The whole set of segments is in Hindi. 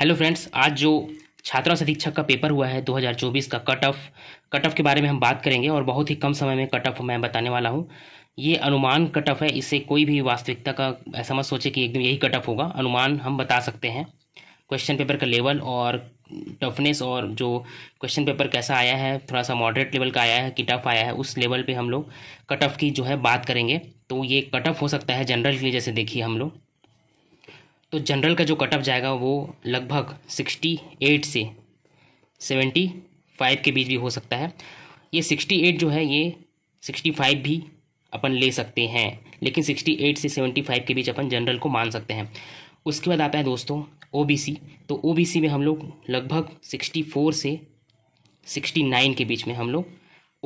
हेलो फ्रेंड्स आज जो छात्रा शिक्षक का पेपर हुआ है 2024 का कट ऑफ कट ऑफ के बारे में हम बात करेंगे और बहुत ही कम समय में कट ऑफ मैं बताने वाला हूँ ये अनुमान कट ऑफ है इससे कोई भी वास्तविकता का ऐसा मत सोचे कि एकदम यही कट ऑफ होगा अनुमान हम बता सकते हैं क्वेश्चन पेपर का लेवल और टफनेस और जो क्वेश्चन पेपर कैसा आया है थोड़ा सा मॉडरेट लेवल का आया है कि टफ आया है उस लेवल पर हम लोग कट ऑफ की जो है बात करेंगे तो ये कट ऑफ हो सकता है जनरल के लिए जैसे देखिए हम लोग तो जनरल का जो कट ऑफ जाएगा वो लगभग सिक्सटी एट से सेवेंटी फाइव के बीच भी हो सकता है ये सिक्सटी एट जो है ये सिक्सटी फाइव भी अपन ले सकते हैं लेकिन सिक्सटी एट से सेवेंटी फाइव के बीच अपन जनरल को मान सकते हैं उसके बाद आता है दोस्तों ओबीसी तो ओबीसी में हम लोग लगभग सिक्सटी फोर से सिक्सटी नाइन के बीच में हम लोग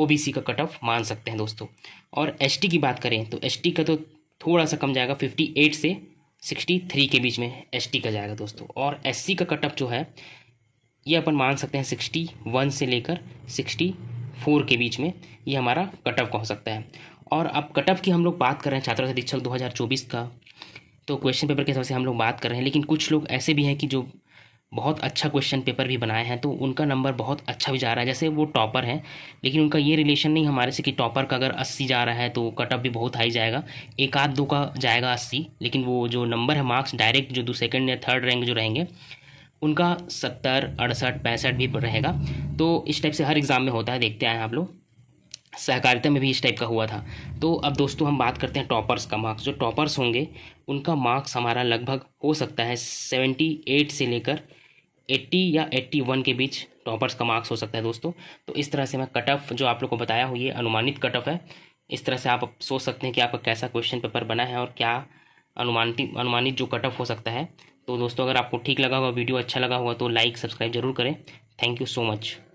ओबीसी का कट ऑफ मान सकते हैं दोस्तों और एसटी की बात करें तो एसटी का तो थोड़ा सा कम जाएगा फिफ्टी एट से सिक्सटी थ्री के बीच में एस टी का जाएगा दोस्तों और एस सी का कटअप जो है ये अपन मान सकते हैं सिक्सटी वन से लेकर सिक्सटी फोर के बीच में ये हमारा कटअप का हो सकता है और अब कटअप की हम लोग बात कर रहे हैं छात्र हज़ार 2024 का तो क्वेश्चन पेपर के हिसाब से हम लोग बात कर रहे हैं लेकिन कुछ लोग ऐसे भी हैं कि जो बहुत अच्छा क्वेश्चन पेपर भी बनाए हैं तो उनका नंबर बहुत अच्छा भी जा रहा है जैसे वो टॉपर हैं लेकिन उनका ये रिलेशन नहीं हमारे से कि टॉपर का अगर अस्सी जा रहा है तो कटअप भी बहुत हाई जाएगा एक आध दो का जाएगा अस्सी लेकिन वो जो नंबर है मार्क्स डायरेक्ट जो दो सेकेंड या थर्ड रैंक जो रहेंगे उनका सत्तर अड़सठ पैंसठ भी रहेगा तो इस टाइप से हर एग्ज़ाम में होता है देखते आए आप लोग सहकारिता में भी इस टाइप का हुआ था तो अब दोस्तों हम बात करते हैं टॉपर्स का मार्क्स जो टॉपर्स होंगे उनका मार्क्स हमारा लगभग हो सकता है सेवेंटी एट से लेकर एट्टी या एट्टी वन के बीच टॉपर्स का मार्क्स हो सकता है दोस्तों तो इस तरह से मैं कट ऑफ जो आप लोग को बताया हुई ये अनुमानित कट ऑफ है इस तरह से आप सोच सकते हैं कि आपका कैसा क्वेश्चन पेपर बना है और क्या अनुमानित अनुमानित जो कट ऑफ हो सकता है तो दोस्तों अगर आपको ठीक लगा हुआ वीडियो अच्छा लगा हुआ तो लाइक सब्सक्राइब जरूर करें थैंक यू सो मच